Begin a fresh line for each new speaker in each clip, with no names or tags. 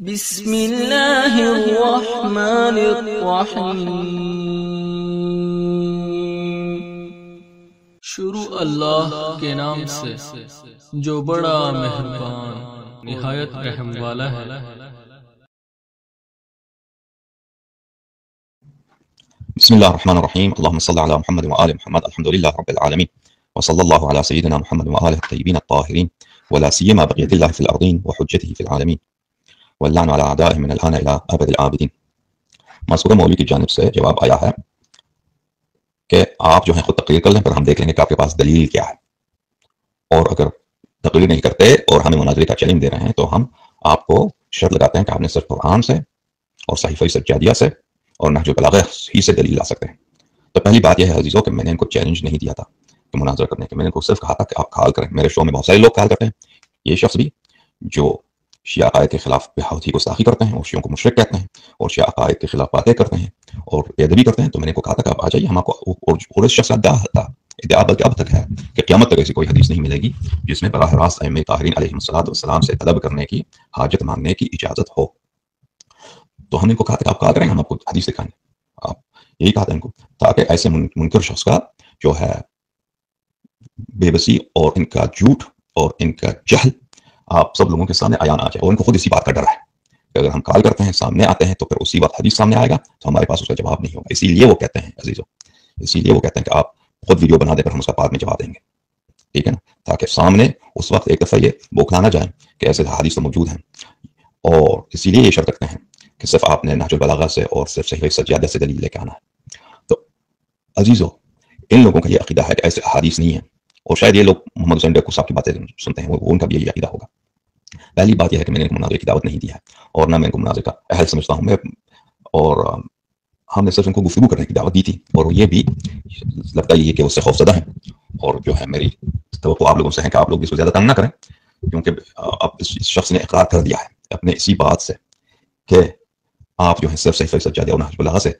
بسم الله الرحمن الرحيم شروع الله کے نام سے جو بڑا مہربان نہایت رحم والا ہے بسم الله الرحمن الرحيم اللهم صل على محمد وآل محمد الحمد لله رب العالمين وصلى الله على سيدنا محمد
وآله الطيبين الطاهرين ولا سيما بقية الله في الأرضين وحجته في العالمين वल्लान वाला आदा मिन अलान इला अबद आबिदीन मंसूर मौलवी की जानब से जवाब आया है कि आप जो है खुद तकरीर कर लें पर हम देख लेंगे कि आपके पास दलील क्या है और अगर तकरीर नहीं करते और हमें मुनाजरे का चैलेंज दे रहे हैं तो हम आपको शर्त लगाते हैं कि आपने सिर्फ कुरान से और सहीफ़ सज्जादिया से और नहज बलाग ही से दलील ला सकते हैं तो पहली बात यह है अजीज़ों कि मैंने इनको चैलेंज नहीं दिया था कि मुनाजरा करने के मैंने इनको सिर्फ कहा था कि आप ख्याल करें मेरे शो में बहुत सारे लोग ख्याल करते हैं ये शख्स भी जो शिया के खिलाफ बेहद ही गुस्ताखी करते हैं और शियों को मुशरक कहते हैं और शिया आयत के खिलाफ बातें करते हैं और बेदबी करते हैं तो मैंने को कहा था कि आप आ जाइए हम आपको और इस शख्स अब तक है कि क्यामत तक ऐसी कोई हदीस नहीं मिलेगी जिसमें बरह रास्त अम से तलब करने की हाजत मांगने की इजाज़त हो तो हमने इनको कहा था आप कहा करें हम आपको हदीस दिखाएंगे आप यही कहा था इनको ताकि ऐसे मुनकर शख्स का जो है बेबसी और इनका झूठ और इनका जहल आप सब लोगों के सामने आयान आ जाए और उनको खुद इसी बात का डर है अगर हम कॉल करते हैं सामने आते हैं तो फिर उसी बात हदीस सामने आएगा तो हमारे पास उसका जवाब नहीं होगा इसीलिए वो कहते हैं अजीजों इसीलिए वो कहते हैं कि आप खुद वीडियो बना देकर हम उसका बाद में जवाब देंगे ठीक है ना ताकि सामने उस वक्त एक दफ़ा ये बोखलाना जाए कि ऐसे हदीस तो मौजूद हैं और इसीलिए ये शर्त रखते हैं कि सिर्फ आपने नहजुलबलागा से और सिर्फ सही सज्जादा से दलील लेके आना है तो अजीज़ों इन लोगों का ये अकीदा है कि ऐसे हदीस नहीं है और शायद ये लोग मोहम्मद हुसैन डकू साहब की बातें सुनते हैं वो उनका भी यही अकीदा होगा पहली बात यह है कि मैंने इनको मुनाजरे की दावत नहीं दी है और ना मैं इनको मुनाजरे का अहल समझता हूँ मैं और हमने सिर्फ इनको गुफ्तु करने की दावत दी थी और ये भी लगता ये कि उससे खौफजदा है और जो है मेरी तो आप लोगों से है कि आप लोग इसको ज़्यादा तंग ना करें क्योंकि अब इस शख्स ने इकरार कर दिया है अपने इसी बात से कि आप जो है सिर्फ सही फैसल जादे और हजबुल्लाह से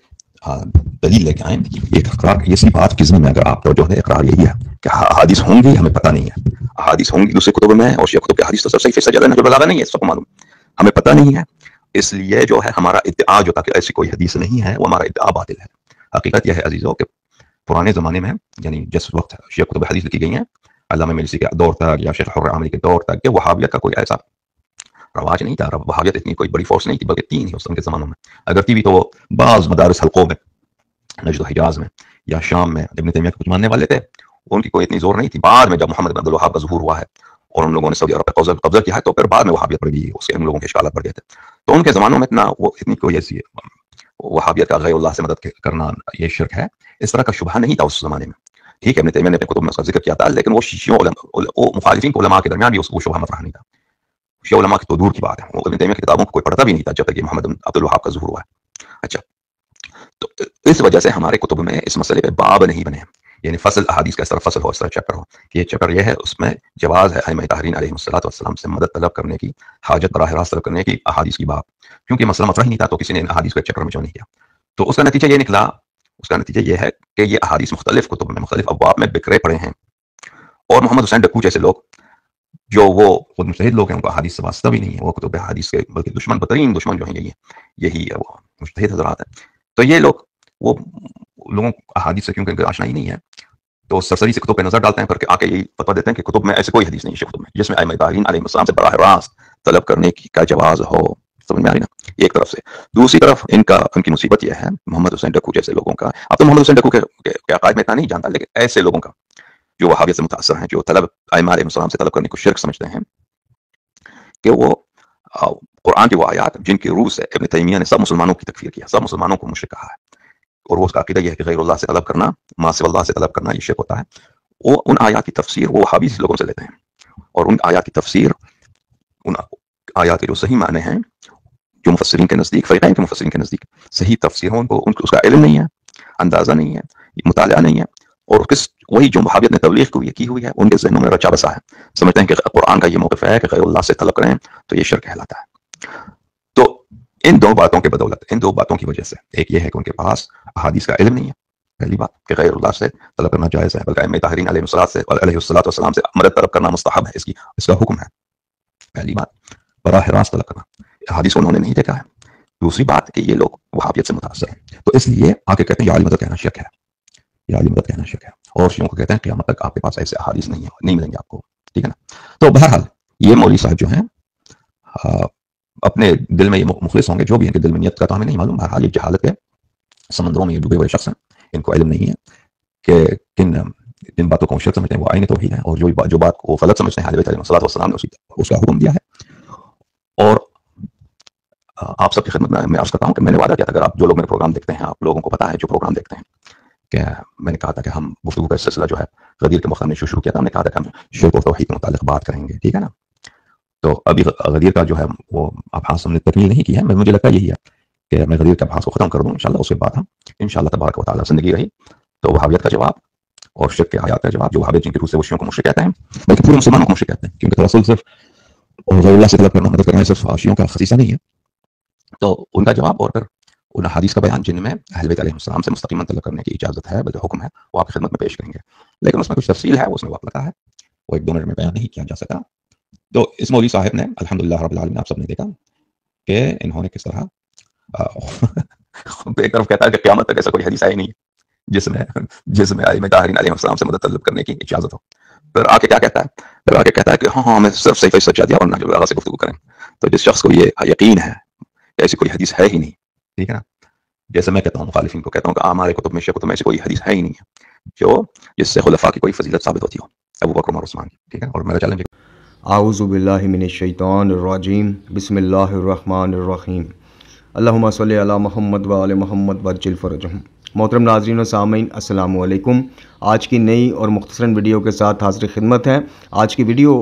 दलील लेके आए ये इकरार इसी बात की जिम्मे में अगर आप तो है इकरार यही है कि हादिस होंगी हमें पता नहीं है हादिस होंगी दूसरे कुतुब में और शेख कुतुब के हादिस तो सबसे फैसला ज़्यादा जो बलागा नहीं है सबको मालूम हमें पता नहीं है इसलिए जो है हमारा इतिहा जो था कि ऐसी कोई हदीस नहीं है वो हमारा इतिहा बातिल है हकीकत यह है अजीज़ों के पुराने ज़माने में यानी जिस वक्त शेख कुतुब हदीस लिखी गई है अलामा मिलसी के दौर तक या शेख हर आमली के दौर तक के वहाबियत का कोई ऐसा रवाज नहीं था वहावियत इतनी कोई बड़ी फोर्स नहीं थी बल्कि तीन ही उस के ज़मानों में अगर थी भी तो वो बाज़ मदारस हल्कों में नजद हिजाज में या शाम में इबन तैमिया के कुछ मानने वाले थे उनकी कोई इतनी जोर नहीं थी बाद में जब मोहम्मद अब्दुल वहाब का जहूर हुआ है और उन लोगों ने सऊदी अरब का कब्जा किया है तो फिर बाद में वहावियत पर भी उसके उन लोगों के शिकालत बढ़ गए थे तो उनके ज़मानों में इतना वो इतनी कोई ऐसी वहावियत का गैल्ला से मदद करना ये शिरक है इस तरह का शुभा नहीं था उस जमाने में ठीक है मैंने तैमिया ने अपने कुतुब में उसका जिक्र किया था लेकिन वो शीशियों मुखालिफिन के उलमा के दरमियान भी उसको शुभा मत रहा नहीं था शिया की तो दूर की बात है वो इबन तैमिया की किताबों को कोई पढ़ता भी नहीं था जब तक ये मोहम्मद अब्दुल वहाब का जहूर हुआ अच्छा तो इस वजह से हमारे कुतुब में इस मसले पे बाब नहीं बने यानी फसल अहादीस का सर फसल हो सर तरह चैप्टर हो कि ये चैप्टर यह है उसमें जवाब है अहम तहरीन आलम से मदद तलब करने की हाजत बरह रास्त तलब करने की अहादीस की बात क्योंकि मसला मसला ही नहीं था तो किसी ने अहादीस का चैप्टर में जो नहीं किया तो उसका नतीजा ये निकला उसका नतीजा यह है कि ये अहादीस मुख्तलिफ कुतुब में मुख्तलिफ अब में बिखरे पड़े हैं और मोहम्मद हुसैन डकू जैसे लोग जो वो खुद मुश्तद लोग हैं उनका हादिस से वास्ता भी नहीं है वो कुतुब हादिस के बल्कि दुश्मन बतरीन दुश्मन जो है यही यही है वो मुश्त हजरात हैं तो ये लोग वो लोगों को अहादीस से क्योंकि आशनाई नहीं है तो सरसरी से कुतुब पर नजर डालते हैं करके आके यही पता देते हैं कि कुतुब में ऐसे कोई हदीस नहीं है कुतुब में जिसमें अमदारीन से बड़ा रास्त तलब करने की का जवाब हो समझ में आ रही ना एक तरफ से दूसरी तरफ इनका उनकी मुसीबत यह है मोहम्मद हुसैन डकू जैसे लोगों का अब तो मोहम्मद हुसैन डकू के अकायद में इतना नहीं जानता लेकिन ऐसे लोगों का जो वहावियत से मुतासर हैं जो तलब आयम से तलब करने को शिरक समझते हैं कि वो कुरान की वो आयात जिनकी रूह से इबन तैमिया ने सब मुसलमानों की तकफीर किया सब मुसलमानों को मुश्क कहा है और वो उसका अकीदा यह है कि गैर से तलब करना माँ से अल्लाह से तलब करना ये शिरक होता है वो उन आयात की तफसीर वो हाबीज लोगों से लेते हैं और उन आयात की तफसीर उन आयात के जो सही माने हैं जो मुफसरीन के नज़दीक फ़रीक़ैन के मुफसरीन के नज़दीक सही तफसीर को उनको उसका इलम नहीं है अंदाज़ा नहीं है मुताल नहीं है और किस वही जो महावियत ने तबलीग को की हुई है उनके जहनों में रचा बसा है समझते हैं कि कुरान का ये मौकफ़ है कि गैरुल्ला से तलब करें तो ये शर कहलाता है तो इन दो बातों के बदौलत इन दो बातों की वजह से एक ये है कि उनके पास अहादीस का इलम नहीं है पहली बात कि गैरुल्ला से तलब करना जायज़ है बल्कि तहरीन से और अलैहिस्सलाम से मदद तलब करना मुस्तहब है इसकी इसका हुक्म है पहली बात बराह रास्त तलब करना अहादीस को उन्होंने नहीं देखा है दूसरी बात कि ये लोग वहाबियत से मुतासर हैं तो इसलिए आगे कहते हैं यार मदद कहना शक है इलाही मदद कहना शक है और शियों को कहते हैं क्या तक आपके पास ऐसे हादिस नहीं है नहीं मिलेंगे आपको ठीक है ना तो बहरहाल ये मौली साहब जो है अपने दिल में ये मुखलिस होंगे जो भी इनके दिल में नियत का तो हमें नहीं मालूम बहरहाल ये जहालत के समंदरों में ये डूबे हुए शख्स हैं इनको इलम नहीं है कि किन जिन बातों को मुशरक समझते हैं वो तो तोहहीद है और जो जो बात को गलत समझते हैं सलाम ने उसी उसका हुक्म दिया है और आप सबकी खिदमत में आज करता हूँ कि मैंने वादा किया था अगर आप जो लोग मेरे प्रोग्राम देखते हैं आप लोगों को पता है जो प्रोग्राम देखते हैं कि मैंने कहा था कि हम गुफ्तु का सिलसिला जो है गदीर के मुख्तार ने शुरू किया था हमने कहा था कि हम शिर को तोहहीद के मुतालिक बात करेंगे ठीक है ना तो अभी गदीर का जो है वो अभास हमने तकमील नहीं किया है मुझे लगता यही है कि मैं गदीर के अभास को ख़त्म कर दूँ इनशाला उसके बाद हम इनशाला तबारक वाली ज़िंदगी रही तो वहावियत का जवाब और शिर के आयात का जवाब जो वहावियत जिनके रूप से वशियों को मुश्किल कहते हैं बल्कि पूरे मुसलमानों को मुश्किल कहते हैं क्योंकि दरअसल सिर्फ और से तलब करना मदद करना सिर्फ आशियों का खसीसा नहीं है तो उनका जवाब और फिर उन हदीस का बयान जिनमें अहलबैतम से मुस्तकीम तलब करने की इजाज़त है बल्कि हुक्म है वो आपकी खदमत में पेश करेंगे लेकिन उसमें कुछ तफसील है उसमें वक्त लगा है वो एक दो मिनट में बयान नहीं किया जा सका तो इस मौली साहब ने अलहमदिल्ला रबालमीन आप सबने देखा कि इन्होंने किस तरह एक तरफ कहता है कि क्या तक ऐसा कोई हदीस आई नहीं जिसमें जिसमें आलिम ताहरीन से मदद तलब करने की इजाज़त हो फिर आके क्या कहता है फिर आके कहता है कि हाँ हाँ मैं सिर्फ सही सच्चा दिया और ना से गुफ्तु करें तो जिस शख्स को ये यकीन है ऐसी कोई हदीस है ही नहीं ठीक है ना जैसे मैं कहता हूँ मुखालिफिन को कहता हूँ कि आमारे कुतुब में कुतुब में ऐसी कोई हदीस है ही नहीं है जो जिससे खुलफा की कोई फजीलत साबित होती हो अबू बकर उमर उस्मान की ठीक है
और मेरा चैलेंज आउज़बिल्लिमिनशैतरजीम बसमिल्लर रहीम अल्लाम सल महमद वाल महमद वजिलफ़रजहम मोहतरम नाजरीन सामीन असलकुम आज की नई और मुख्तसर वीडियो के साथ हाजिर खिदमत है आज की वीडियो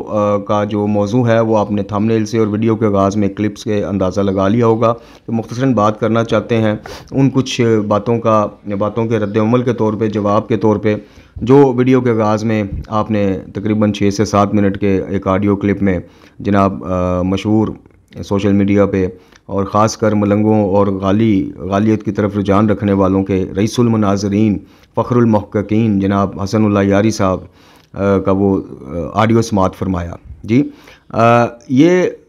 का जो मौजू है वो आपने थमनेल से और वीडियो के आगाज़ में क्लिप्स के अंदाज़ा लगा लिया होगा तो मुख्तरा बात करना चाहते हैं उन कुछ बातों का बातों के रद्दमल के तौर पर जवाब के तौर पर जो वीडियो के आगाज़ में आपने तकरीबन छः से सात मिनट के एक आडियो क्लिप में जनाब मशहूर सोशल मीडिया पे और ख़ासकर मलंगों और गाली गालियत की तरफ रुझान रखने वालों के रईसुल मनाजरीन जनाब हसन यारी साहब का वो आडियो समात फरमाया जी आ, ये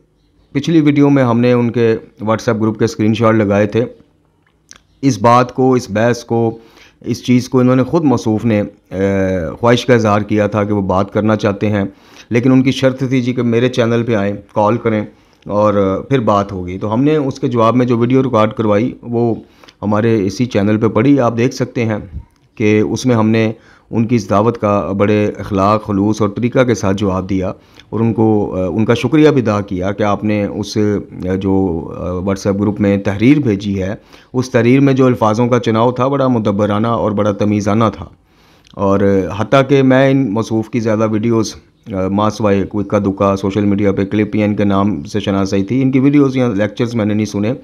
पिछली वीडियो में हमने उनके व्हाट्सएप ग्रुप के स्क्रीनशॉट लगाए थे इस बात को इस बहस को इस चीज़ को इन्होंने ख़ुद मसूफ ने ख्वाहिश का इजहार किया था कि वो बात करना चाहते हैं लेकिन उनकी शर्त थी जी कि मेरे चैनल पे आएँ कॉल करें और फिर बात हो गई तो हमने उसके जवाब में जो वीडियो रिकॉर्ड करवाई वो हमारे इसी चैनल पे पड़ी आप देख सकते हैं कि उसमें हमने उनकी इस दावत का बड़े अखलाक खलूस और तरीक़ा के साथ जवाब दिया और उनको उनका शुक्रिया भी अदा किया कि आपने उस जो व्हाट्सएप ग्रुप में तहरीर भेजी है उस तहरीर में जो अल्फाजों का चुनाव था बड़ा मुदबराना और बड़ा तमीज़ाना था और हती कि मैं इन मसूफ़ की ज़्यादा वीडियोज़ मास वाइक विक्का दुक्का सोशल मीडिया पे क्लिप या इनके नाम से शनासाई थी इनकी वीडियोज़ या लेक्चर्स मैंने नहीं सुने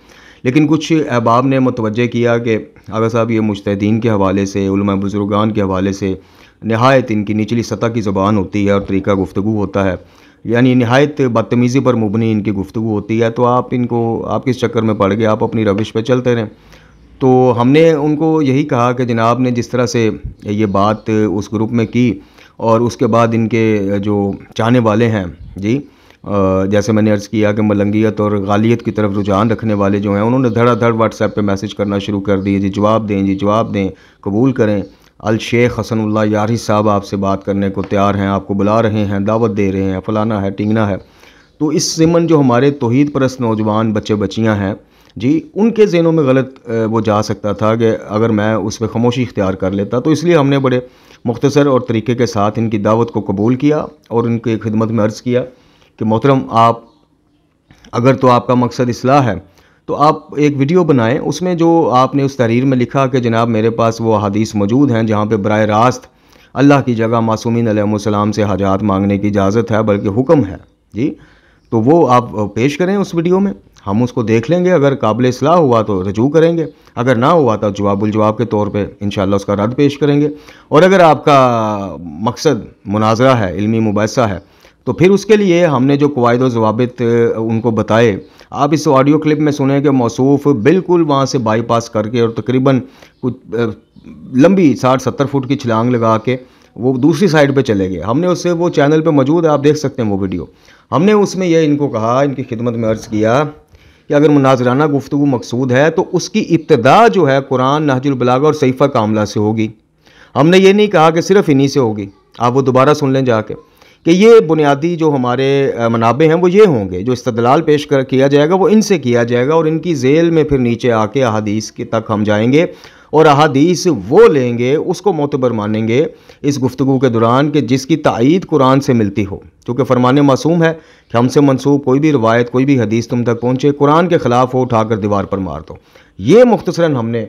लेकिन कुछ अहबाब ने मुतवजह किया कि आगा साहब ये मुश्तिन के हवाले से बुज़ुर्गान के हवाले से नहायत इनकी निचली सतह की ज़बान होती है और तरीका गुफ्तु होता है यानी नहायत बदतमीज़ी पर मुबनी इनकी गुफ्तु होती है तो आप इनको आप किस चक्कर में पड़ गए आप अपनी रविश पर चलते रहें तो हमने उनको यही कहा कि जनाब ने जिस तरह से ये बात उस ग्रुप में की और उसके बाद इनके जो चाहने वाले हैं जी जैसे मैंने अर्ज़ किया कि मलंगियत और गालियत की तरफ रुझान रखने वाले जो हैं उन्होंने धड़ाधड़ व्हाट्सएप पे मैसेज करना शुरू कर दिए जी जवाब दें जी जवाब दें कबूल करें अल शेख हसनुल्ला यारी साहब आपसे बात करने को तैयार हैं आपको बुला रहे हैं दावत दे रहे हैं फलाना है टिंगना है तो इस जमन जो हमारे तोहद परस्त नौजवान बच्चे बच्चियाँ हैं जी उनके जेनों में गलत वो जा सकता था कि अगर मैं उस पर खामोशी इख्तियार कर लेता तो इसलिए हमने बड़े मुख्तसर और तरीके के साथ इनकी दावत को कबूल किया और उनकी खिदमत में अर्ज़ किया कि मोहतरम आप अगर तो आपका मकसद असलाह है तो आप एक वीडियो बनाएं उसमें जो आपने उस तहरीर में लिखा कि जनाब मेरे पास वो अदीस मौजूद हैं जहाँ पर बरह रास्त अल्लाह की जगह मासूमिन सलाम से हाजात मांगने की इजाज़त है बल्कि हुक्म है जी तो वो आप पेश करें उस वीडियो में हम उसको देख लेंगे अगर काबिल असलाह हुआ तो रजू करेंगे अगर ना हुआ तो जवाबुल जवाब के तौर पर इन उसका रद्द पेश करेंगे और अगर आपका मकसद मुनाजरा है इलमी मुबैसा है तो फिर उसके लिए हमने जो कवायद वाबित उनको बताए आप इस ऑडियो क्लिप में सुने कि मौसूफ बिल्कुल वहाँ से बाईपास करके और तकरीबन कुछ लंबी साठ सत्तर फुट की छलांग लगा के वो दूसरी साइड पे चले गए हमने उससे वो चैनल पे मौजूद है आप देख सकते हैं वो वीडियो हमने उसमें यह इनको कहा इनकी खिदमत में अर्ज़ किया कि अगर मुनाजराना गुफ्तु मकसूद है तो उसकी इब्तदा जो है कुरान नहजुलबलागा और का कामला से होगी हमने ये नहीं कहा कि सिर्फ इन्हीं से होगी आप वो दोबारा सुन लें जाके कि ये बुनियादी जो हमारे मनाबे हैं वो ये होंगे जो इस्तलाल पेश कर किया जाएगा वो इनसे किया जाएगा और इनकी जेल में फिर नीचे आके अदीस के तक हम जाएंगे और अहादीस वो लेंगे उसको मोतबर मानेंगे इस गुफ्तु के दौरान कि जिसकी तइद कुरान से मिलती हो चूँकि फरमान मासूम है कि हमसे मनसूब कोई भी रवायत कोई भी हदीस तुम तक पहुँचे कुरान के ख़िलाफ़ हो उठाकर दीवार पर मार दो ये मुख्तसरा हमने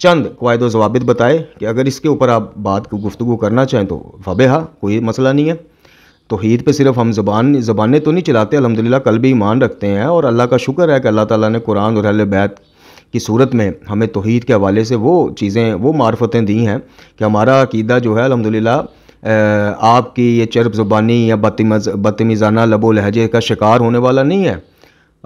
चंद कवायद जवाबित बताए कि अगर इसके ऊपर आप बात गुफ्तु करना चाहें तो फबे हा कोई मसला नहीं है तो हीद पर सिर्फ हम ज़बान ज़बानें तो नहीं चलाते अलहमदिल्ला कल भी ईमान रखते हैं और अल्लाह का शुक्र है कि अल्लाह ताला ने कुरान और अहल बैत की सूरत में हमें तोहद के हवाले से वो चीज़ें वो मार्फतें दी हैं कि हमारा अकीदा जो है अलहमदिल्ला आपकी ये चरब ज़ुबानी या बदतमीज़ाना लबो लहजे का शिकार होने वाला नहीं है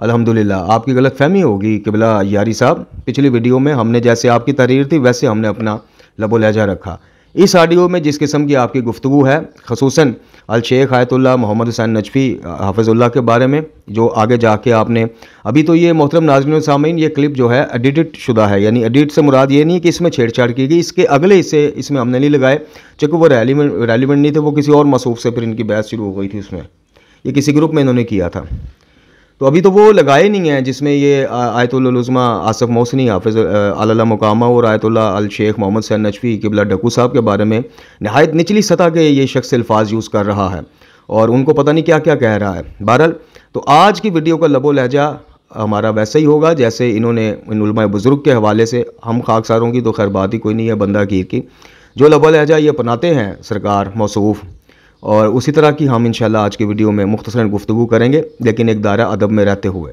अलहमदिल्ला आपकी गलत फहमी होगी कि भला यारी साहब पिछली वीडियो में हमने जैसे आपकी तहरीर थी वैसे हमने अपना लबो लहजा रखा इस आडियो में जिस किस्म की आपकी गुफ्तु है खसूस अलशेख आयतुल्ला मोहम्मद हुसैन नजफ़ी हाफिज़ुल्ला के बारे में जो आगे जाके आपने अभी तो ये मोहतरम नाजमिन सामीन ये क्लिप जो है एडिट शुदा है यानी एडिट से मुराद ये नहीं कि इसमें छेड़छाड़ की गई इसके अगले हिस्से इसमें हमने नहीं लगाए चूँकि वो रेलीवेंट रेलिवेंट नहीं थे वो किसी और मसूफ से फिर इनकी बहस शुरू हो गई थी उसमें ये किसी ग्रुप में इन्होंने किया था तो अभी तो वो लगाए नहीं हैं जिसमें ये आयतुल्लुज़मा आसफ़ मौसनी हाफिज़ अल्लाह मकामा और आयतुल्ला अल शेख मोहम्मद सैन नचवी किबला डकू साहब के बारे में नहायत निचली सतह के ये शख्स अल्फाज यूज़ कर रहा है और उनको पता नहीं क्या क्या कह रहा है बहरहाल तो आज की वीडियो का लबो लहजा हमारा वैसा ही होगा जैसे इन्होंने इन बुज़ुर्ग के हवाले से हम खाकसारों की तो खैर बात ही कोई नहीं है बंदा की जो लबो लहजा ये अपनाते हैं सरकार मौसूफ़ और उसी तरह की हम इन आज के वीडियो में मुख्तर गुफ्तु करेंगे लेकिन एक दायरा अदब में रहते हुए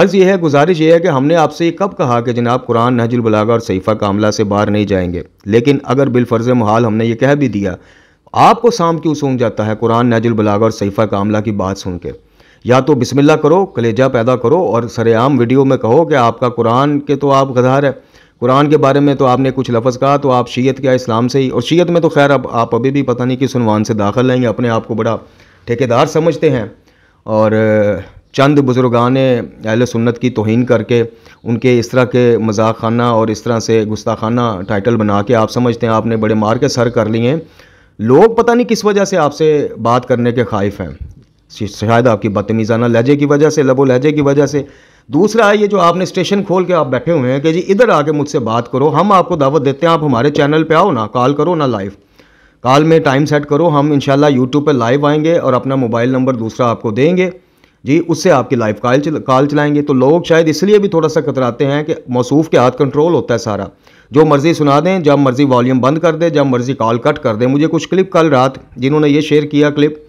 अर्ज़ यह है गुजारिश यह है कि हमने आपसे कब कहा कि जनाब कुरान नहजुल बलागा और सईफ़ा का अमला से बाहर नहीं जाएंगे लेकिन अगर बिलफर्ज महाल हमने ये कह भी दिया आपको शाम क्यों सूंघ जाता है कुरान नहजुल बलागा और सईफ़ा का अमला की बात सुन के या तो बिस्मिल्लाह करो कलेजा पैदा करो और सरेआम वीडियो में कहो कि आपका कुरान के तो आप गधार है कुरान के बारे में तो आपने कुछ लफ्ज़ कहा तो आप शीयत क्या इस्लाम से ही और शीयत में तो खैर अब आप अभी भी पता नहीं किस उनवान से दाखिल लेंगे अपने आप को बड़ा ठेकेदार समझते हैं और चंद बुज़ुर्गान अहल सुन्नत की तोहन करके उनके इस तरह के मजाक खाना और इस तरह से गुस्ताखाना टाइटल बना के आप समझते हैं आपने बड़े मार के सर कर लिए लोग पता नहीं किस वजह से आपसे बात करने के खाइफ हैं शायद आपकी बदतमीज़ाना लहजे की वजह से लबो लहजे की वजह से दूसरा ये जो आपने स्टेशन खोल के आप बैठे हुए हैं कि जी इधर आके मुझसे बात करो हम आपको दावत देते हैं आप हमारे चैनल पे आओ ना कॉल करो ना लाइव कॉल में टाइम सेट करो हम इंशाल्लाह यूट्यूब पे लाइव आएंगे और अपना मोबाइल नंबर दूसरा आपको देंगे जी उससे आपकी लाइव कॉल कॉल चलाएंगे तो लोग शायद इसलिए भी थोड़ा सा कतराते हैं कि मौसूफ के हाथ कंट्रोल होता है सारा जो मर्ज़ी सुना दें जब मर्ज़ी वॉल्यूम बंद कर दें जब मर्ज़ी कॉल कट कर दें मुझे कुछ क्लिप कल रात जिन्होंने ये शेयर किया क्लिप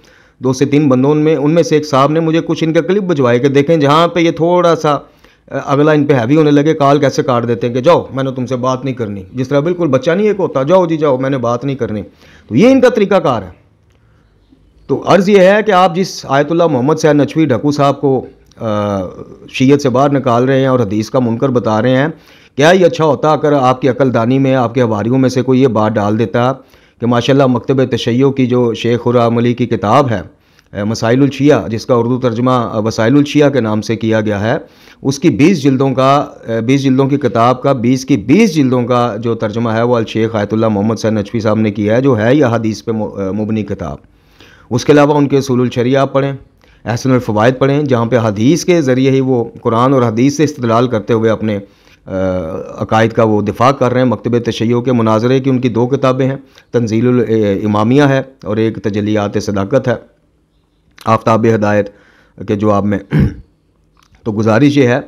दो से तीन बंदों में उनमें से एक साहब ने मुझे कुछ इनका क्लिप भिजवाए कि देखें जहाँ पे ये थोड़ा सा अगला इन पर हैवी होने लगे काल कैसे काट देते हैं कि जाओ मैंने तुमसे बात नहीं करनी जिस तरह बिल्कुल बच्चा नहीं एक होता जाओ जी जाओ मैंने बात नहीं करनी तो ये इनका तरीकाकार है तो अर्ज़ यह है कि आप जिस आयतुल्ला मोहम्मद सैन नचवी ढकू साहब को शीयत से बाहर निकाल रहे हैं और हदीस का मुनकर बता रहे हैं क्या ये अच्छा होता अगर आपकी अकलदानी में आपके हवारीयों में से कोई ये बात डाल देता कि माशाल्लाह मकतब तशैयों की जो शेख उमली की किताब है मसाइलशिया जिसका उर्दू तर्जमा वसाइलशिया के नाम से किया गया है उसकी 20 जिल्दों का 20 जिल्दों की किताब का 20 की 20 जिल्दों का जो तर्जमा है वो शेख आयतुल्ला मोहम्मद सैन नजफी साहब ने किया है जो है यह हदीस पर मुबनी किताब उसके अलावा उनके असूलशरिया आप पढ़ें अहसन फ़वाद पढ़ें जहाँ पर हदीस के ज़रिए ही वो कुरान और हदीस से इस्तलाल करते हुए अपने अकायद का वो दिफा कर रहे हैं मकतब तशैयों के मनाजरे की उनकी दो किताबें हैं तंजील इमामिया है और एक तजलियात सदाकत है आफ्ताब हदायत के जवाब में तो गुजारिश ये है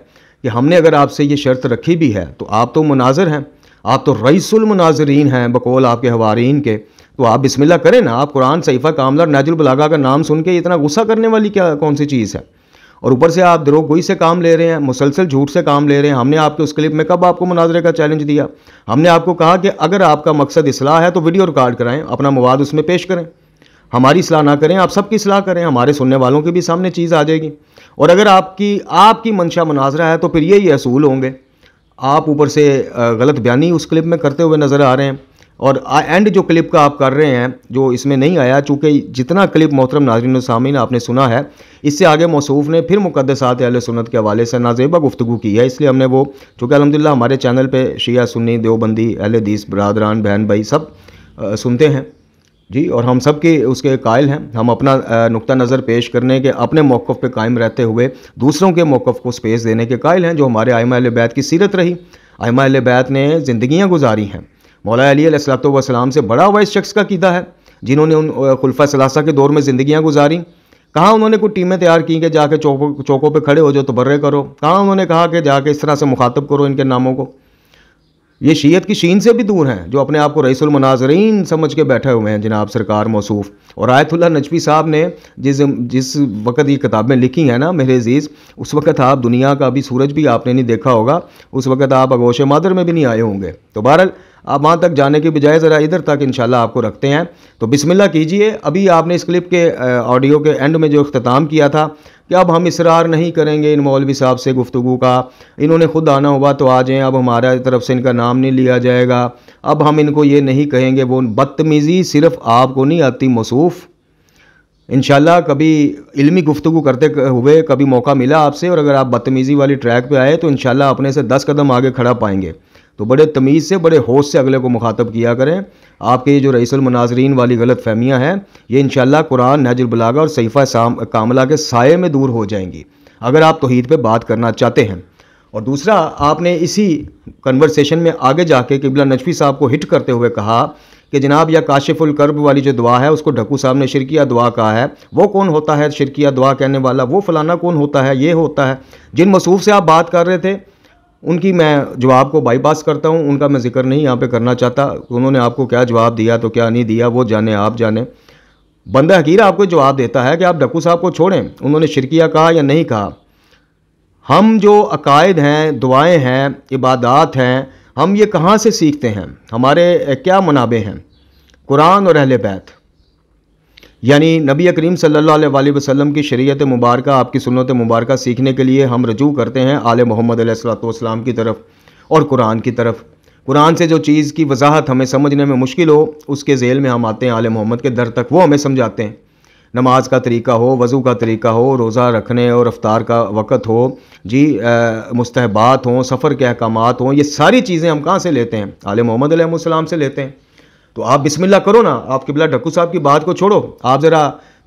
कि हमने अगर आपसे ये शर्त रखी भी है तो आप तो मुनाजर हैं आप तो रईसुल मुनाजरीन हैं बकौल आपके हवारीन के तो आप बिस्मिल्लाह करें ना आप कुरान सईफ़ा कामला नाजुल बलागा का नाम सुन के इतना गुस्सा करने वाली क्या कौन सी चीज़ है और ऊपर से आप दरोगोई से काम ले रहे हैं मुसलसल झूठ से काम ले रहे हैं हमने आपके उस क्लिप में कब आपको मुनाजरे का चैलेंज दिया हमने आपको कहा कि अगर आपका मकसद इसलाह है तो वीडियो रिकॉर्ड कराएं अपना मवाद उसमें पेश करें हमारी सलाह ना करें आप सबकी सलाह करें हमारे सुनने वालों के भी सामने चीज़ आ जाएगी और अगर आपकी आपकी मंशा मुनाजरा है तो फिर यही असूल होंगे आप ऊपर से गलत बयानी उस क्लिप में करते हुए नज़र आ रहे हैं और एंड जो क्लिप का आप कर रहे हैं जो इसमें नहीं आया चूँकि जितना क्लिप मोहतरम नाजरन सामीन आपने सुना है इससे आगे मौसूफ ने फिर मुकदसात अल सुनत के हवाले से नाजेबा गुफ्तु की है इसलिए हमने वो चूँकि अलहमदिल्ला हमारे चैनल पर शिया सुन्नी देवबंदी अहल बरदरान बहन भाई सब सुनते हैं जी और हम सब के उसके कायल हैं हम अपना नुक़ नज़र पेश करने के अपने मौक़ पर कायम रहते हुए दूसरों के मौक़ को स्पेस देने के कायल हैं जो हमारे आयमा बैत की सीरत रही आयमा बैत ने ज़िंदियाँ गुजारी हैं मौलाम से बड़ा हुआ इस शख्स का कीदा है जिन्होंने उन खुलफा सलासा के दौर में ज़िंदियाँ गुजारी कहाँ उन्होंने कुछ टीमें तैयार की कि जाके चौकों चौकों पर खड़े हो जाओ तो बर्रे करो कहाँ उन्होंने कहा कि जाके इस तरह से मुखातब करो इनके नामों को ये शीयत की शीन से भी दूर हैं जो अपने आप को रईसुल मनाजरीन समझ के बैठे हुए हैं जनाब सरकार मौसूफ और आयतुल्ला नजवी साहब ने जिस जिस वक्त ये किताबें लिखी हैं ना मेरे अजीज़ उस वक्त आप दुनिया का अभी सूरज भी आपने नहीं देखा होगा उस वक्त आप अगोश मादर में भी नहीं आए होंगे तो बहरहाल आप वहाँ तक जाने के बजाय ज़रा इधर तक इन आपको रखते हैं तो बिसमिल्ला कीजिए अभी आपने इस क्लिप के ऑडियो के एंड में जो अख्ताम किया था कि अब हम इसरार नहीं करेंगे इन मौलवी साहब से गुफ्तु का इन्होंने ख़ुद आना हुआ तो आ जाएँ अब हमारा तरफ से इनका नाम नहीं लिया जाएगा अब हम इनको ये नहीं कहेंगे वो बदतमीज़ी सिर्फ़ आपको नहीं आती मसूफ़ इन कभी इल्मी गुफ्तु करते हुए कभी मौका मिला आपसे और अगर आप बदतमीज़ी वाली ट्रैक पे आए तो इन अपने से दस कदम आगे खड़ा पाएंगे तो बड़े तमीज़ से बड़े होश से अगले को मुखातब किया करें आपके ये जो रईसल मनाजरीन वाली गलत फहमियाँ हैं ये इन कुरान नहजुलबलागा और सईफ़ा कामला के साय में दूर हो जाएंगी अगर आप तोहद पर बात करना चाहते हैं और दूसरा आपने इसी कन्वर्सेशन में आगे जाके किबला नजफ़ी साहब को हिट करते हुए कहा कि जनाब या काशिफुल कर्ब वाली जो दुआ है उसको ढक्कू साहब ने शिरकिया दुआ कहा है वो कौन होता है शिरकिया दुआ कहने वाला वो फलाना कौन होता है ये होता है जिन मसूफ से आप बात कर रहे थे उनकी मैं जवाब को बाईपास करता हूँ उनका मैं जिक्र नहीं यहाँ पे करना चाहता उन्होंने आपको क्या जवाब दिया तो क्या नहीं दिया वो जाने आप जाने बंदा हकीर आपको जवाब देता है कि आप डक्कू साहब को छोड़ें उन्होंने शिरकिया कहा या नहीं कहा हम जो अकायद हैं दुआएं हैं इबादत हैं हम ये कहाँ से सीखते हैं हमारे क्या मनाबे हैं कुरान और अहल बैत यानी नबी करीम सल्ला वसलम की शरीत मुबारक आपकी सुनत मुबारक सीखने के लिए हम रजू करते हैं आल मोहम्मद सलाम की तरफ और कुरान की तरफ कुरान से जो चीज़ की वजाहत हमें समझने में मुश्किल हो उसके जेल में हम आते हैं आल मोहम्मद के दर तक वो हमें समझाते हैं नमाज का तरीका हो वज़ू का तरीका हो रोज़ा रखने और रफ्तार का वक़्त हो जी मुस्तबात हों सफ़र के अहकाम हों ये सारी चीज़ें हम कहाँ से लेते हैं आल मोहम्मद से लेते हैं तो आप बिस्मिल्ला करो ना आप किबला ढक्कू साहब की बात को छोड़ो आप ज़रा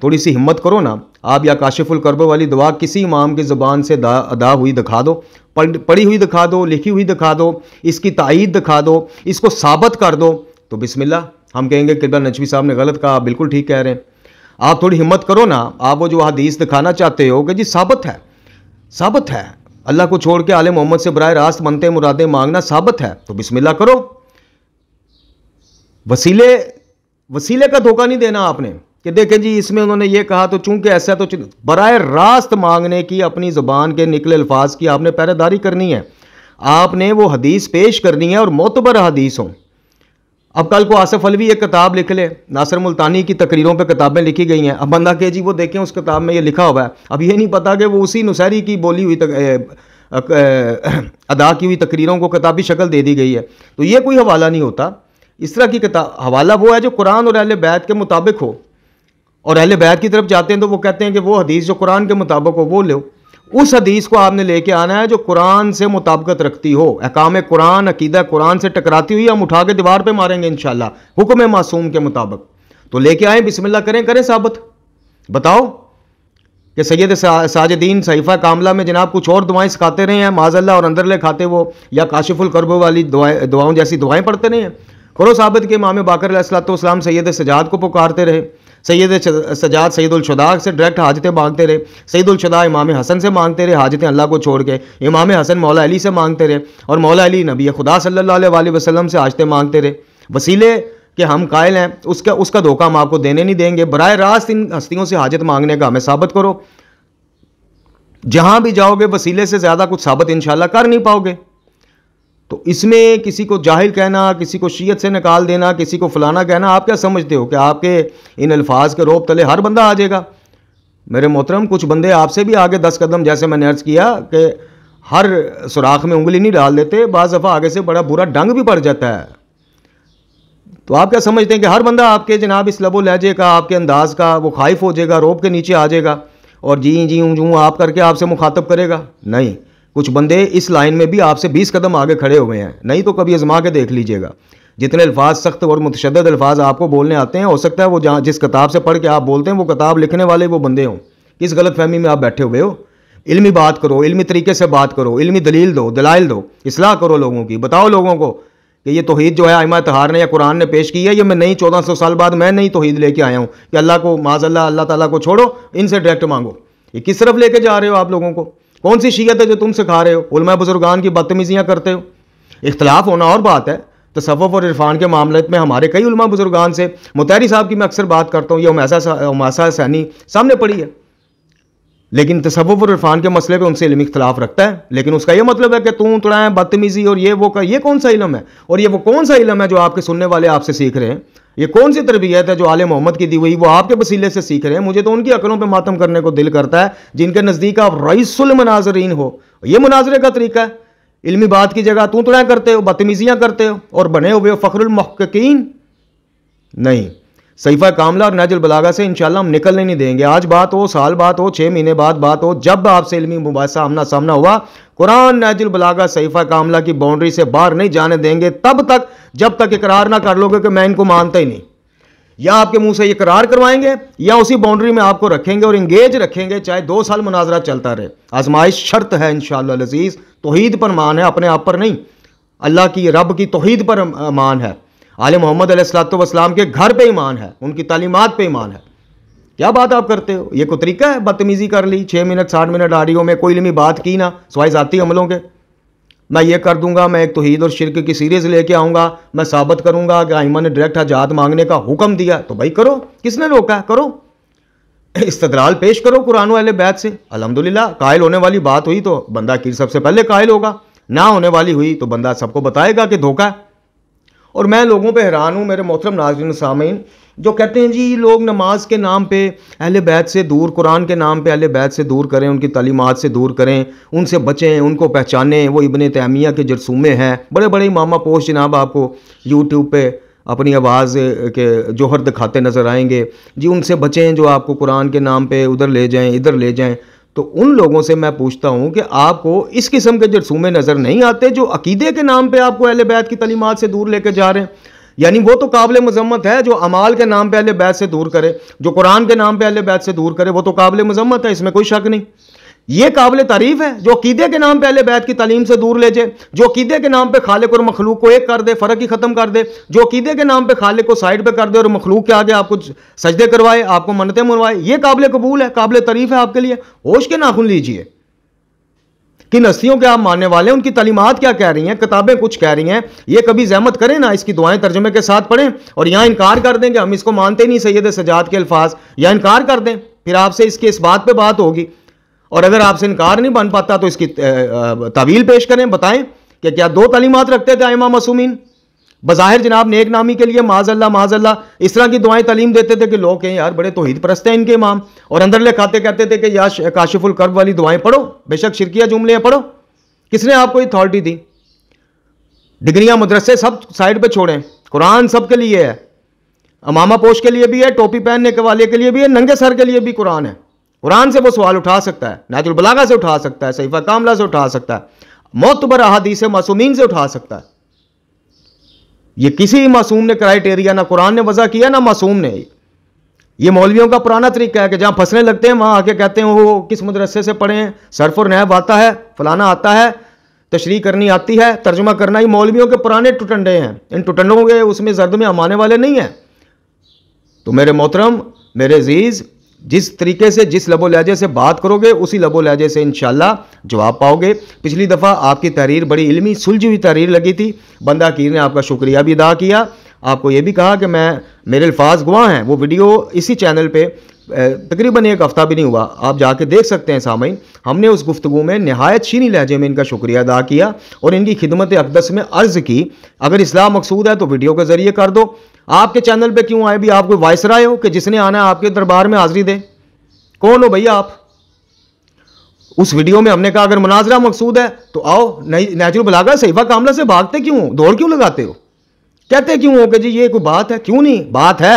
थोड़ी सी हिम्मत करो ना आप या काशिफुल करबो वाली दुआ किसी इमाम की जबान से अदा हुई दिखा दो पढ़ी हुई दिखा दो लिखी हुई दिखा दो इसकी तइद दिखा दो इसको साबित कर दो तो बिस्मिल्ला हम कहेंगे किबला नचवी साहब ने गलत कहा बिल्कुल ठीक कह रहे हैं आप थोड़ी हिम्मत करो ना आप वो जो हदीस दिखाना चाहते हो कि जी साबित है साबित है अल्लाह को छोड़ के आले मोहम्मद से बर रास्त मनते मुरादें मांगना साबित है तो बिस्मिल्लाह करो वसीले वसीले का धोखा नहीं देना आपने कि देखें जी इसमें उन्होंने ये कहा तो चूंकि ऐसा तो बर रास्त मांगने की अपनी ज़ुबान के निकले अल्फाज की आपने पहरेदारी करनी है आपने वो हदीस पेश करनी है और मोतबर हदीस हों अब कल को आसफ अलवी एक किताब लिख ले नासर मुल्तानी की तकरीरों पे किताबें लिखी गई हैं अब बंदा के जी वो देखें उस किताब में ये लिखा हुआ है अब ये नहीं पता कि वो उसी नुसैरी की बोली हुई तक, अदा की हुई तकरीरों को किताबी शक्ल दे दी गई है तो ये कोई हवाला नहीं होता इस तरह की किताब हवाला वो है जो कुरान और अहल बैत के मुताबिक हो और अहल बैत की तरफ जाते हैं तो वो कहते हैं कि वो हदीस जो कुरान के मुताबिक हो वो लो उस हदीस को आपने लेके आना है जो कुरान से मुताबकत रखती हो अहकाम कुरान अकीदा कुरान से टकराती हुई हम उठा के दीवार पे मारेंगे इन हुक्म मासूम के मुताबिक तो लेके आए बिस्मिल्लाह करें करें साबित बताओ कि सैयद साजदीन सहीफ़ा कामला में जनाब कुछ और दुआएं सिखाते रहे हैं माजल्ला और अंदरले खाते वो या काशिफुल करबो वाली दुआएं दुआओं जैसी दुआएं पढ़ते रहे हैं करो साबित के मामे बाकर सलाम सैद सजाद को पुकारते रहे सैद सजाद सैदुलशुदा से डायरेक्ट हाजतें मांगते रहे सैदुलशदा इमाम हसन से मांगते रहे हाजतें अल्लाह को छोड़ के इमाम हसन मौला अली से मांगते रहे और मौला अली नबी खुदा सल्ला वसलम से हाजतें मांगते रहे वसीले कि हम कायल हैं उसका उसका धोखा हम आपको देने नहीं देंगे बर रास्त इन हस्तियों से हाजत मांगने का हमें साबित करो जहाँ भी जाओगे वसीले से ज़्यादा कुछ साबित इंशाल्लाह कर नहीं पाओगे तो इसमें किसी को जाहिल कहना किसी को शीयत से निकाल देना किसी को फलाना कहना आप क्या समझते हो कि आपके इन अल्फाज के रोब तले हर बंदा आ जाएगा मेरे मोहतरम कुछ बंदे आपसे भी आगे दस कदम जैसे मैंने अर्ज़ किया कि हर सुराख में उंगली नहीं डाल देते बाज़ दफ़ा आगे से बड़ा बुरा डंग भी पड़ जाता है तो आप क्या समझते हैं कि हर बंदा आपके जनाब इस लबो लहजे का आपके अंदाज का वो खाइफ हो जाएगा रोब के नीचे आ जाएगा और जी जी ऊँ जूँ आप करके आपसे मुखातब करेगा नहीं कुछ बंदे इस लाइन में भी आपसे बीस कदम आगे खड़े हुए हैं नहीं तो कभी आजमा के देख लीजिएगा जितने अल्फाज सख्त और मुतशद अल्फाज आपको बोलने आते हैं हो सकता है वो जहाँ जिस किताब से पढ़ के आप बोलते हैं वो किताब लिखने वाले वो बंदे हों किस गलत फहमी में आप बैठे हुए हो इल्मी बात करो इल्मी तरीके से बात करो इल्मी दलील दो दलाइल दो इसलाह करो लोगों की बताओ लोगों को कि ये तोहद जो है आयमा तहार ने या कुरान ने पेश की है ये मैं नहीं चौदह सौ साल बाद मैं नहीं तोहद लेके आया हूँ कि अल्लाह को माजल्ला अल्लाह ताला को छोड़ो इनसे डायरेक्ट मांगो ये किस तरफ लेके जा रहे हो आप लोगों को कौन सी शीयत है जो तुम सिखा रहे हो उलमा बुजुर्गान की बदतमीजियाँ करते हो इख्तलाफ होना और बात है तसवफ़ और इरफान के मामले में हमारे कई उलमा बुजुर्गान से मुतहरी साहब की मैं अक्सर बात करता हूँ ये हमासा हमासा सहनी सामने पड़ी है लेकिन तसवफ़ और इरफान के मसले पे उनसे इलमी इख्तलाफ रखता है लेकिन उसका यह मतलब है कि तू तुड़ाएँ बदतमीज़ी और ये वो का ये कौन सा इलम है और ये वो कौन सा इलम है जो आपके सुनने वाले आपसे सीख रहे हैं ये कौन सी तरबियत है जो आले मोहम्मद की दी हुई वो आपके वसीले से सीख रहे हैं मुझे तो उनकी अकलों पे मातम करने को दिल करता है जिनके नज़दीक आप रईसुल मनाजरीन हो ये मुनाजरे का तरीका है इल्मी बात की जगह तू तुड़ा तो करते हो बदतमीजियां करते हो और बने हुए हो फ़खरुल महकिन नहीं सईफा कामला और नाजुल बलागा से इंशाल्लाह हम निकलने नहीं देंगे आज बात हो साल बात हो छः महीने बाद बात हो जब आपसे इलमी मुबासा आमना सामना हुआ कुरान नाजुल बलागा सईफा कामला की बाउंड्री से बाहर नहीं जाने देंगे तब तक जब तक इकरार ना कर लोगे कि मैं इनको मानता ही नहीं या आपके मुंह से इकरार करवाएंगे या उसी बाउंड्री में आपको रखेंगे और इंगेज रखेंगे चाहे दो साल मुनाजरा चलता रहे आजमाइश शर्त है इन शजीज़ तोहद पर मान है अपने आप पर नहीं अल्लाह की रब की तोहद पर मान है आल मोहम्मद सलातम के घर पे ईमान है उनकी तालीमत पे ईमान है क्या बात आप करते हो ये को तरीका है बदतमीज़ी कर ली छः मिनट साठ मिनट आडियो में कोई इलमी बात की ना सवाई ज़ाती अमलों के मैं ये कर दूंगा मैं एक तोहद और शिरक की सीरीज़ लेके आऊँगा मैं साबित करूँगा कि आइमा ने डायरेक्ट हजात मांगने का हुक्म दिया तो भाई करो किसने रोका करो इस्तदलाल पेश करो कुरान वाले बैत से अलहमदिल्ला कायल होने वाली बात हुई तो बंदा किर सबसे पहले कायल होगा ना होने वाली हुई तो बंदा सबको बताएगा कि धोखा है और मैं लोगों पे हैरान हूँ मेरे मोहतरम नाजरन सामीन जो कहते हैं जी लोग नमाज के नाम पे अहल बैत से दूर कुरान के नाम पे अहल बैत से दूर करें उनकी तलीमत से दूर करें उनसे बचें उनको पहचानें वो इबन तैमिया के जरसूमे हैं बड़े बड़े मामा पोस्ट जनाब आपको यूट्यूब पर अपनी आवाज़ के जोहर दिखाते नज़र आएंगे जी उनसे बचें जो आपको कुरान के नाम पे उधर ले जाएं इधर ले जाएं तो उन लोगों से मैं पूछता हूं कि आपको इस किस्म के जरसूमे नज़र नहीं आते जो अकीदे के नाम पे आपको अहल बैत की तलीमत से दूर लेके जा रहे हैं यानी वो तो काबिल मजम्मत है जो अमाल के नाम पे अहल बैत से दूर करे जो कुरान के नाम पे अहल बैत से दूर करे वो तो काबिल मजम्मत है इसमें कोई शक नहीं ये काबिल तारीफ है जो अकीदे के नाम पे अहले बैत की तालीम से दूर ले जाए जो अकीदे के नाम पे खालिक और मखलूक को एक कर दे फ़र्क ही ख़त्म कर दे जो अकीदे के नाम पे खालिक को साइड पे कर दे और मखलूक के आगे आपको सजदे करवाए आपको मन्नतें मनवाए ये काबिल कबूल है काबिल तारीफ है आपके लिए होश के नाखुन लीजिए कि नस्तियों के आप मानने वाले हैं उनकी तलीमत क्या कह रही हैं किताबें कुछ कह रही हैं ये कभी जहमत करें ना इसकी दुआएं तर्जमे के साथ पढ़ें और यहाँ इनकार कर दें कि हम इसको मानते नहीं सैद सजाद के अल्फाज या इनकार कर दें फिर आपसे इसके इस बात पर बात होगी और अगर आपसे इनकार नहीं बन पाता तो इसकी तवील पेश करें बताएं कि क्या दो तलीमत रखते थे आयमा मसूमिन बज़ाहिर जनाब नेक नामी के लिए माजल्ला माजल्ला इस तरह की दुआएं तलीम देते थे कि लोग कहें यार बड़े तोहद परस्त हैं इनके इमाम और अंदर ले खाते कहते थे कि यार काशिफुल कर्ब वाली दुआएं पढ़ो बेशक शिरकिया जुमले पढ़ो किसने आपको अथॉरिटी दी डिग्रियाँ मदरसे सब साइड पर छोड़ें कुरान सब के लिए है अमामा पोश के लिए भी है टोपी पहनने के वाले के लिए भी है नंगे सर के लिए भी कुरान है कुरान से वो सवाल उठा सकता है बलागा से उठा सकता है सईफ़ा कामला से उठा सकता है मोतबर से मासूमीन से उठा सकता है ये किसी मासूम ने क्राइटेरिया ना कुरान ने वजह किया ना मासूम ने ये मौलवियों का पुराना तरीका है कि जहां फंसने लगते हैं वहां आके कहते हैं वो किस मदरसे से पढ़े हैं सरफ और नैब आता है फलाना आता है तशरी करनी आती है तर्जुमा करना ये मौलवियों के पुराने टुटंडे हैं इन टुटंडों के उसमें जर्द में हम आने वाले नहीं हैं तो मेरे मोहतरम मेरे अजीज़ जिस तरीके से जिस लबो लहजे से बात करोगे उसी लबो लहजे से इन जवाब पाओगे पिछली दफ़ा आपकी तहरीर बड़ी इलमी सुलझी हुई तहरीर लगी थी बंदा कीर ने आपका शुक्रिया भी अदा किया आपको ये भी कहा कि मैं मेरे अल्फाज गुआ हैं वो वीडियो इसी चैनल पर तकरीबन एक हफ़्ता भी नहीं हुआ आप जाके देख सकते हैं सामई हमने उस गुफ्तु में नहायत शीनी लहजे में इनका शुक्रिया अदा किया और इनकी खिदमत अकदस में अर्ज़ की अगर इस्लाम मकसूद है तो वीडियो के ज़रिए कर दो आपके चैनल पे क्यों आए भी आप कोई वायस हो कि जिसने आना है आपके दरबार में हाजिरी दे कौन हो भैया आप उस वीडियो में हमने कहा अगर मुनाजरा मकसूद है तो आओ नेचुरल बलागा सहीफा कामला से भागते क्यों हो दौड़ क्यों लगाते हो कहते क्यों हो कि जी ये कोई बात है क्यों नहीं बात है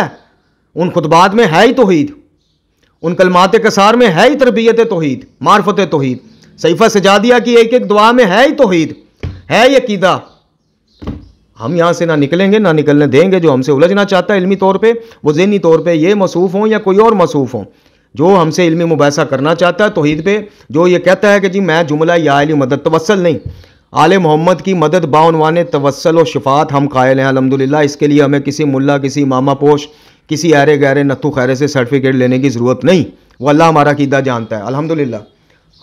उन खुतबात में है ही तोहद उन कलमात कसार में है ही तरबियत तोहीद मार्फत तोहीद सैफा सजा दिया कि एक एक दुआ में है ही तोहीद है यकीदा हम यहाँ से ना निकलेंगे ना निकलने देंगे जो हमसे उलझना चाहता है इलमी तौर पर वो जहनी तौर पर ये मसूफ़ हों या कोई और मसूफ हों जो हमसे इलमी मुबासा करना चाहता है तोहद पे जो ये कहता है कि जी मैं जुमला या अली मदद तवसल नहीं आल मोहम्मद की मदद बानवान तवसल और शिफात हम कायल हैं अलहमदिल्ला इसके लिए हमें किसी मुला किसी मामा पोश किसी अरे गहरे नथु खैरे से सर्टिफिकेट लेने की ज़रूरत नहीं वो अल्लाह हमारा कीदा जानता है अलहमदिल्ला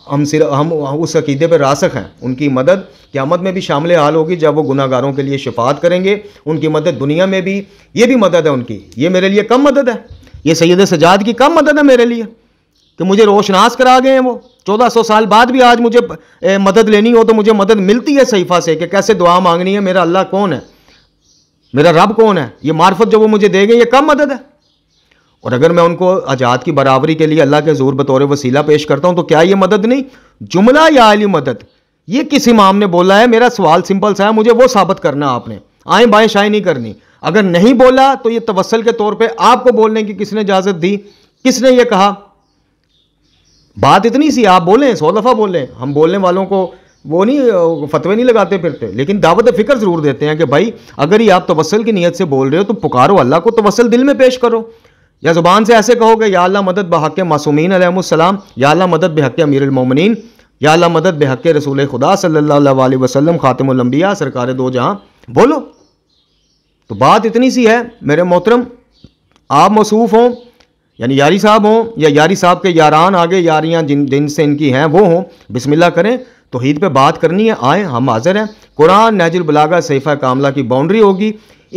हम सिर हम उस अकीदे पर रासक हैं उनकी मदद क्यामत में भी शामिल हाल होगी जब वो गुनागारों के लिए शिफात करेंगे उनकी मदद दुनिया में भी ये भी मदद है उनकी ये मेरे लिए कम मदद है ये सैद सजाद की कम मदद है मेरे लिए कि मुझे रोशनास करा गए हैं वो चौदह सौ साल बाद भी आज मुझे ए, मदद लेनी हो तो मुझे मदद मिलती है सहीफा से कि कैसे दुआ मांगनी है मेरा अल्लाह कौन है मेरा रब कौन है ये मार्फत जो वो मुझे देंगे ये कम मदद है और अगर मैं उनको आजाद की बराबरी के लिए अल्लाह के जोर बतौर वसीला पेश करता हूं तो क्या ये मदद नहीं जुमला या आली मदद ये किस इमाम ने बोला है मेरा सवाल सिंपल सा है मुझे वो साबित करना आपने आए बाएं शाए नहीं करनी अगर नहीं बोला तो ये तवसल के तौर पे आपको बोलने की किसने इजाज़त दी किसने ये कहा बात इतनी सी आप बोलें सौ दफ़ा बोलें हम बोलने वालों को वो नहीं फतवे नहीं लगाते फिरते लेकिन दावत फ़िक्र ज़रूर देते हैं कि भाई अगर ये आप तवसल की नीयत से बोल रहे हो तो पुकारो अल्लाह को तवसल दिल में पेश करो या ज़ुबान से ऐसे कहोगे या अल्लाह मदद बहक मासूमिन अलैहिस्सलाम या अल्लाह मदद बहक अमीरमिन या अल्लाह मदद बहक रसूल खुदा सल्लल्लाहु अलैहि वसल्लम ख़ातमलम्बिया सरकार दो जहां बोलो तो बात इतनी सी है मेरे मोहतरम आप मसूफ हों यानी यारी साहब हों या यारी साहब के यारान आगे यारियाँ जिन जिन से इनकी हैं वो हों बिस्मिल्लाह करें तो हीद पर बात करनी है आए हम हाजिर हैं कुरान नहजुल बलागा सैफ़ा कामला की बाउंड्री होगी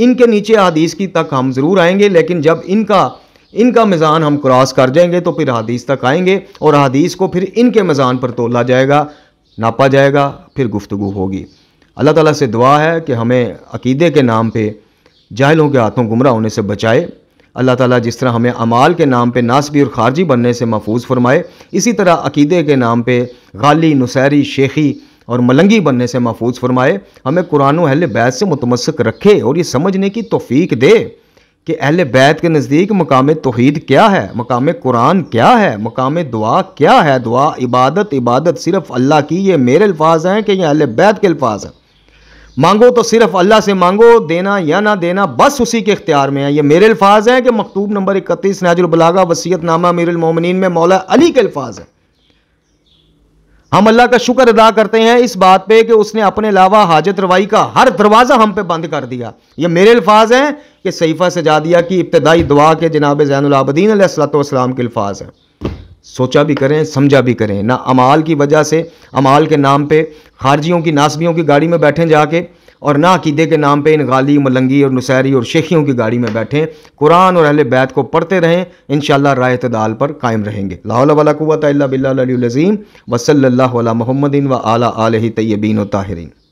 इनके नीचे हदीस की तक हम ज़रूर आएंगे लेकिन जब इनका इनका मिज़ान हम क्रॉस कर जाएंगे तो फिर हदीस तक आएंगे और हदीस को फिर इनके मिज़ान पर तोला जाएगा नापा जाएगा फिर गुफ्तु होगी अल्लाह ताला से दुआ है कि हमें अकीदे के नाम पे जाहिलों के हाथों गुमराह होने से बचाए अल्लाह ताला जिस तरह हमें अमाल के नाम पे नासबी और खारजी बनने से महफूज फरमाए इसी तरह अकीदे के नाम पे गाली नुसैरी शेखी और मलंगी बनने से महफूज फरमाए हमें कुरान अहल बैत से मुतमसक रखे और ये समझने की तोफ़ी दे कि अहल बैत के नज़दीक मकाम तोहद क्या है मकाम कुरान क्या है मकाम दुआ क्या है दुआ इबादत इबादत सिर्फ़ अल्लाह की ये मेरे अल्फाज हैं कि यह अहल बैत के अल्फाज हैं मांगो तो सिर्फ अल्लाह से मांगो देना या ना देना बस उसी के इख्तियार में है ये मेरे अल्फाज हैं कि मकतूब नंबर इकतीस नाजुलबलागा वसीयत नामा मीरमिन में मौला अली के अल्फाज हैं हम अल्लाह का शुक्र अदा करते हैं इस बात पे कि उसने अपने अलावा हाजत रवाई का हर दरवाज़ा हम पे बंद कर दिया ये मेरे अल्फाज हैं कि सईफ़ा दिया की इब्तदाई दुआ के जनाब जैनआबदीन सलाम के अल्फाज हैं सोचा भी करें समझा भी करें ना अमाल की वजह से अमाल के नाम पे खारजियों की नासबियों की गाड़ी में बैठे जाके और ना अकीदे के नाम पे इन गाली मलंगी और नुसैरी और शेखियों की गाड़ी में बैठें कुरान और अहल बैत को पढ़ते रहें इन राय तदाल पर कायम रहेंगे लाहौल कुत बिल्लाजीम वसल महमदिन व आला आल तयबीन ताहरीन